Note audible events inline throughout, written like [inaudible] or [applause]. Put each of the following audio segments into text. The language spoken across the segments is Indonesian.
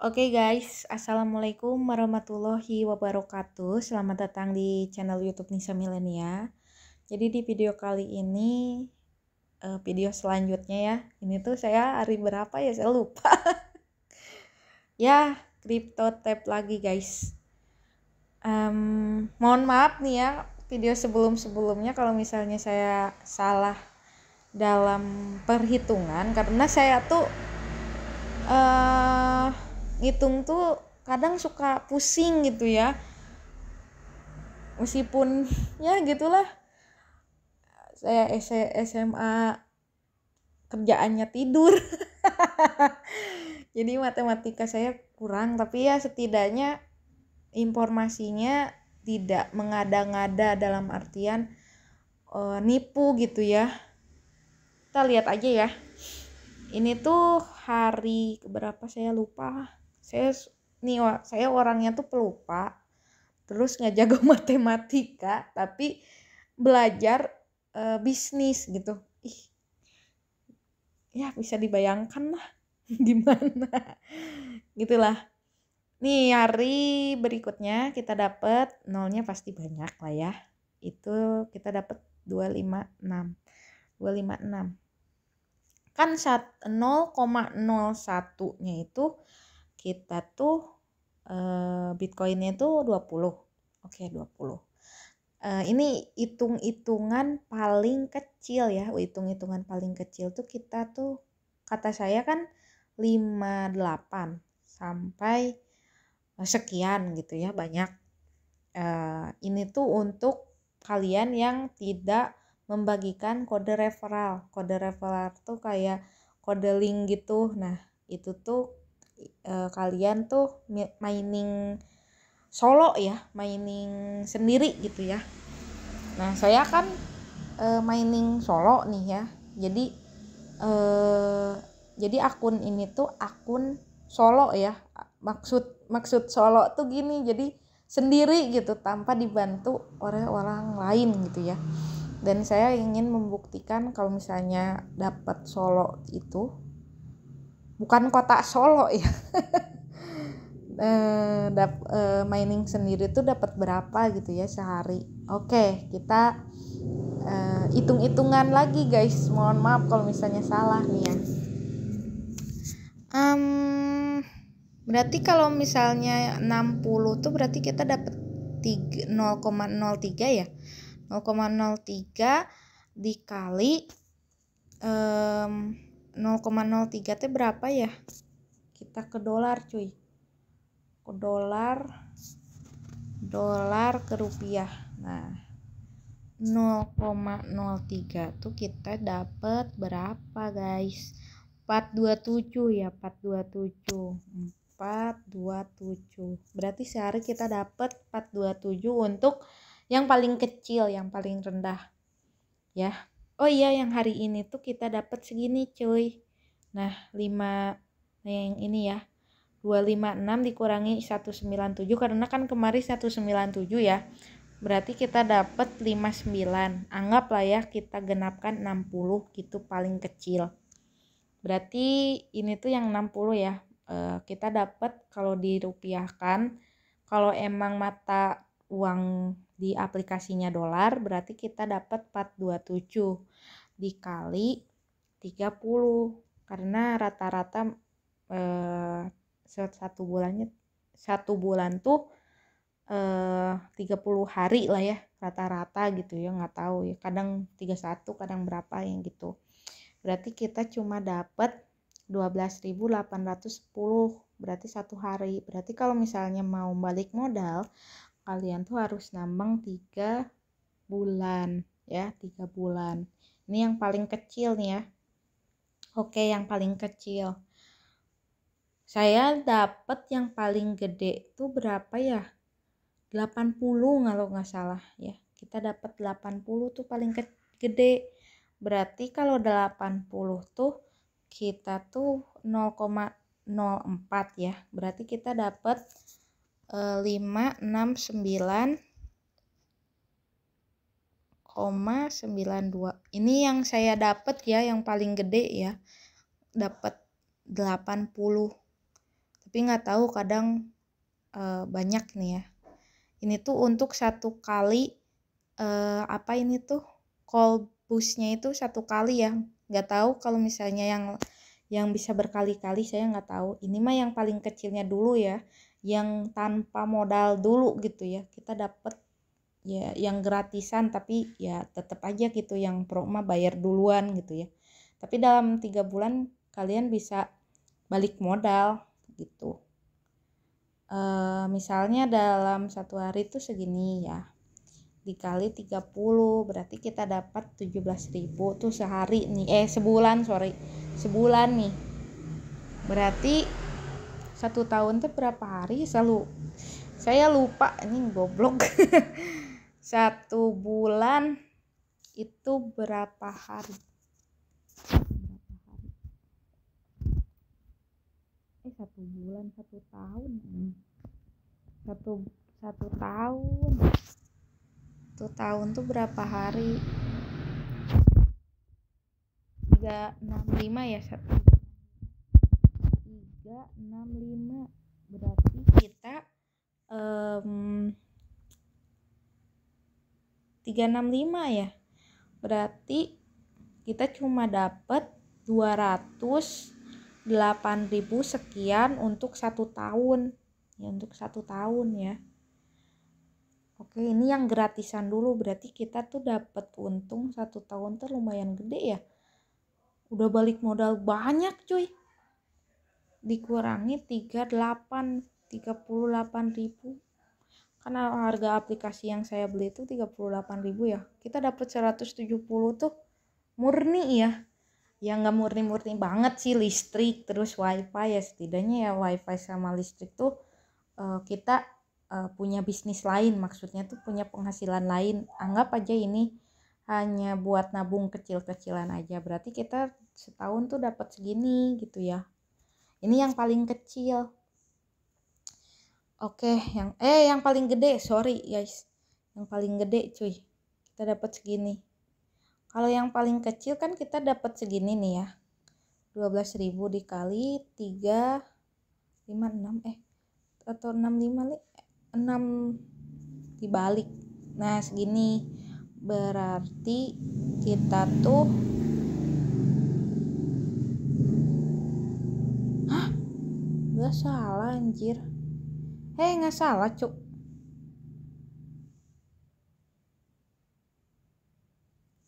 Oke okay guys, Assalamualaikum warahmatullahi wabarakatuh Selamat datang di channel youtube Nisa Milenia Jadi di video kali ini eh, Video selanjutnya ya Ini tuh saya hari berapa ya, saya lupa [laughs] Ya, crypto tab lagi guys um, Mohon maaf nih ya Video sebelum-sebelumnya kalau misalnya saya salah dalam perhitungan Karena saya tuh uh, ngitung tuh kadang suka pusing gitu ya meskipun ya gitulah saya SMA e, kerjaannya tidur [laughs] jadi matematika saya kurang tapi ya setidaknya informasinya tidak mengada-ngada dalam artian e, nipu gitu ya kita lihat aja ya ini tuh hari berapa saya lupa saya nih saya orangnya tuh pelupa terus nggak jago [laughs] matematika tapi belajar e, bisnis gitu ih ya bisa dibayangkan lah [laughs] gimana gitulah nih hari berikutnya kita dapat nolnya pasti banyak lah ya itu kita dapat 256 256 kan 0,01 nya itu kita tuh eh, Bitcoinnya tuh 20 oke okay, 20 eh, ini hitung-hitungan paling kecil ya hitung-hitungan paling kecil tuh kita tuh kata saya kan 58 sampai eh, sekian gitu ya banyak eh, ini tuh untuk kalian yang tidak membagikan kode referral kode referral tuh kayak kode link gitu nah itu tuh uh, kalian tuh mining solo ya mining sendiri gitu ya nah saya kan uh, mining solo nih ya jadi uh, jadi akun ini tuh akun solo ya maksud maksud solo tuh gini jadi sendiri gitu tanpa dibantu oleh orang lain gitu ya dan saya ingin membuktikan kalau misalnya dapat solo itu bukan kota Solo ya [laughs] e, dap, e, mining sendiri tuh dapat berapa gitu ya sehari oke kita eh, hitung-hitungan lagi guys mohon maaf kalau misalnya salah nih ya um, berarti kalau misalnya 60 tuh berarti kita dapat 0,03 ya 0,03 dikali um, 0,03 teh berapa ya kita ke dolar cuy ke dolar dolar ke rupiah nah 0,03 tuh kita dapat berapa guys 427 ya 427 427 berarti sehari kita dapat 427 untuk yang paling kecil yang paling rendah ya oh iya yang hari ini tuh kita dapat segini cuy nah 5 nah, yang ini ya 256 dikurangi 197 karena kan kemarin 197 ya berarti kita dapat 59 anggaplah ya kita genapkan 60 gitu paling kecil berarti ini tuh yang 60 ya e, kita dapat kalau dirupiahkan kalau emang mata uang di aplikasinya dolar berarti kita dapat 427 dikali 30 karena rata-rata eh, satu bulannya satu bulan tuh eh, 30 hari lah ya rata-rata gitu ya nggak tahu ya kadang 31 kadang berapa yang gitu berarti kita cuma dapat 12.810 berarti satu hari berarti kalau misalnya mau balik modal kalian tuh harus nambang tiga bulan ya tiga bulan ini yang paling kecil nih ya oke yang paling kecil saya dapat yang paling gede itu berapa ya 80 kalau nggak salah ya kita dapat 80 tuh paling gede berarti kalau 80 tuh kita tuh 0,04 ya berarti kita dapat Eh, sembilan 92 ini yang saya dapat ya yang paling gede ya dapat 80 tapi nggak tahu kadang e, banyak nih ya ini tuh untuk satu kali e, apa ini tuh call busnya itu satu kali ya nggak tahu kalau misalnya yang yang bisa berkali-kali saya nggak tahu ini mah yang paling kecilnya dulu ya yang tanpa modal dulu gitu ya kita dapat ya yang gratisan tapi ya tetap aja gitu yang pro mah bayar duluan gitu ya tapi dalam tiga bulan kalian bisa balik modal gitu e, misalnya dalam satu hari itu segini ya dikali 30 berarti kita dapat 17.000 tuh sehari nih eh sebulan sorry sebulan nih berarti satu tahun tuh berapa hari selalu saya lupa ini goblok [laughs] satu bulan itu berapa hari eh satu bulan satu tahun satu satu tahun satu tahun tuh berapa hari tiga enam lima ya satu enam lima berarti kita um, 365 ya berarti kita cuma dapat 208.000 sekian untuk satu tahun ya untuk satu tahun ya Oke, ini yang gratisan dulu berarti kita tuh dapat untung satu tahun tuh lumayan gede ya. Udah balik modal banyak cuy dikurangi 38 ribu karena harga aplikasi yang saya beli itu ribu ya kita dapat 170 tuh murni ya ya nggak murni-murni banget sih listrik terus wifi ya setidaknya ya wifi sama listrik tuh uh, kita uh, punya bisnis lain maksudnya tuh punya penghasilan lain anggap aja ini hanya buat nabung kecil-kecilan aja berarti kita setahun tuh dapat segini gitu ya ini yang paling kecil oke yang eh yang paling gede sorry guys yang paling gede cuy kita dapat segini kalau yang paling kecil kan kita dapat segini nih ya 12.000 dikali 3 5 6 eh atau 65 nih 6 dibalik nah segini berarti kita tuh Gak salah anjir. Eh hey, gak salah cuk.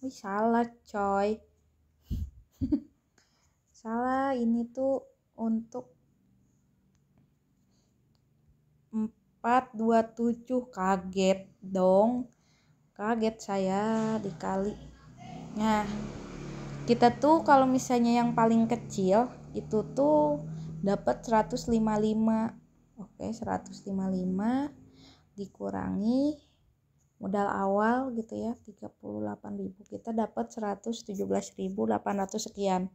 Wih salah coy. [laughs] salah ini tuh untuk 427 kaget dong. Kaget saya dikali. Nah, kita tuh kalau misalnya yang paling kecil itu tuh dapat 155 oke 155 dikurangi modal awal gitu ya 38.000 kita dapat 117.800 sekian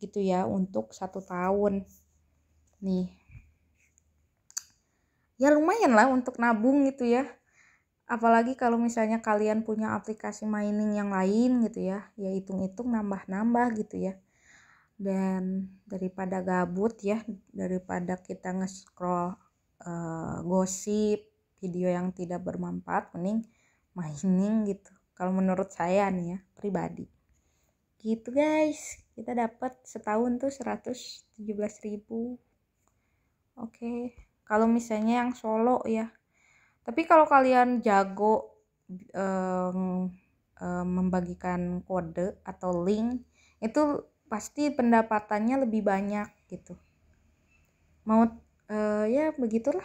gitu ya untuk satu tahun nih ya lumayan lah untuk nabung gitu ya apalagi kalau misalnya kalian punya aplikasi mining yang lain gitu ya ya hitung-hitung nambah-nambah gitu ya dan daripada gabut ya daripada kita nge-scroll uh, gosip video yang tidak bermanfaat mending mining gitu kalau menurut saya nih ya pribadi gitu guys kita dapat setahun tuh 117 ribu oke okay. kalau misalnya yang solo ya tapi kalau kalian jago um, um, membagikan kode atau link itu pasti pendapatannya lebih banyak gitu mau uh, ya begitulah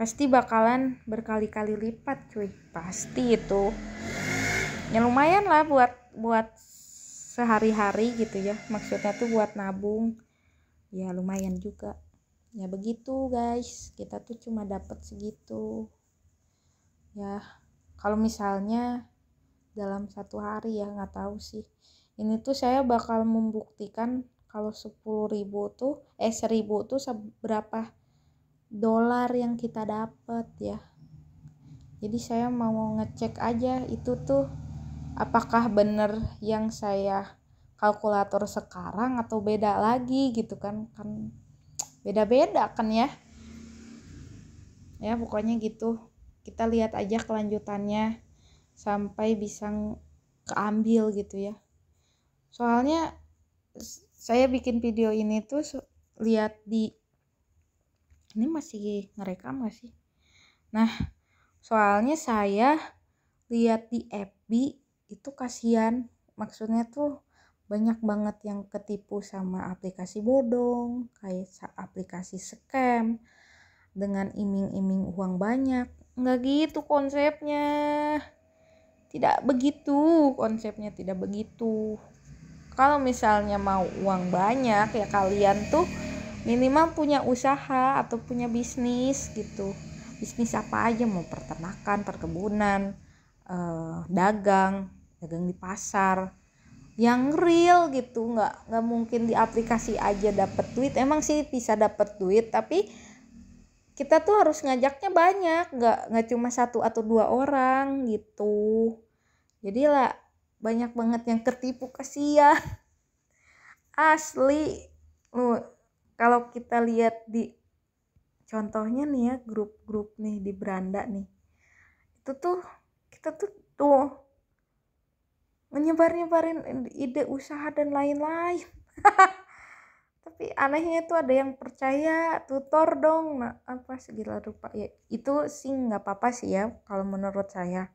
pasti bakalan berkali-kali lipat cuy pasti itu ya lumayan lah buat buat sehari-hari gitu ya maksudnya tuh buat nabung ya lumayan juga ya begitu guys kita tuh cuma dapat segitu ya kalau misalnya dalam satu hari ya nggak tahu sih ini tuh saya bakal membuktikan kalau 10 ribu tuh eh 1000 tuh seberapa dolar yang kita dapat ya jadi saya mau ngecek aja itu tuh apakah bener yang saya kalkulator sekarang atau beda lagi gitu kan kan beda-beda kan ya ya pokoknya gitu kita lihat aja kelanjutannya sampai bisa keambil gitu ya soalnya saya bikin video ini tuh lihat di ini masih ngerekam gak sih nah soalnya saya lihat di FB itu kasihan maksudnya tuh banyak banget yang ketipu sama aplikasi bodong kayak aplikasi scam dengan iming-iming uang banyak nggak gitu konsepnya tidak begitu konsepnya tidak begitu kalau misalnya mau uang banyak ya kalian tuh minimal punya usaha atau punya bisnis gitu bisnis apa aja mau peternakan perkebunan eh, dagang dagang di pasar yang real gitu nggak nggak mungkin di aplikasi aja dapet duit emang sih bisa dapet duit tapi kita tuh harus ngajaknya banyak nggak nggak cuma satu atau dua orang gitu jadi lah banyak banget yang tertipu kasihan asli lu kalau kita lihat di contohnya nih ya grup-grup nih di beranda nih itu tuh kita tuh tuh menyebar-nyebarin ide usaha dan lain-lain [laughs] tapi anehnya itu ada yang percaya tutor dong nah, apa segala rupa ya itu sih nggak apa-apa sih ya kalau menurut saya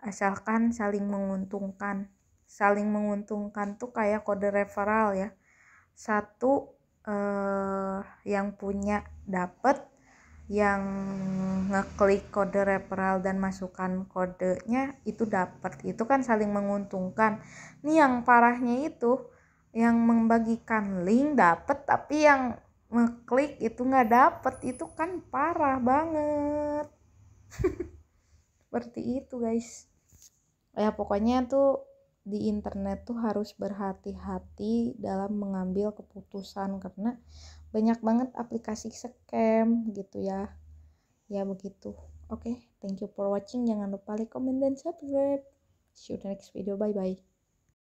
asalkan saling menguntungkan saling menguntungkan tuh kayak kode referral ya satu eh, yang punya dapat yang ngeklik kode referral dan masukkan kodenya itu dapat itu kan saling menguntungkan nih yang parahnya itu yang membagikan link dapat tapi yang ngeklik itu nggak dapat, itu kan parah banget [laughs] seperti itu guys ya pokoknya tuh di internet tuh harus berhati-hati dalam mengambil keputusan karena banyak banget aplikasi scam gitu ya ya begitu oke okay, thank you for watching jangan lupa like comment dan subscribe see you the next video bye bye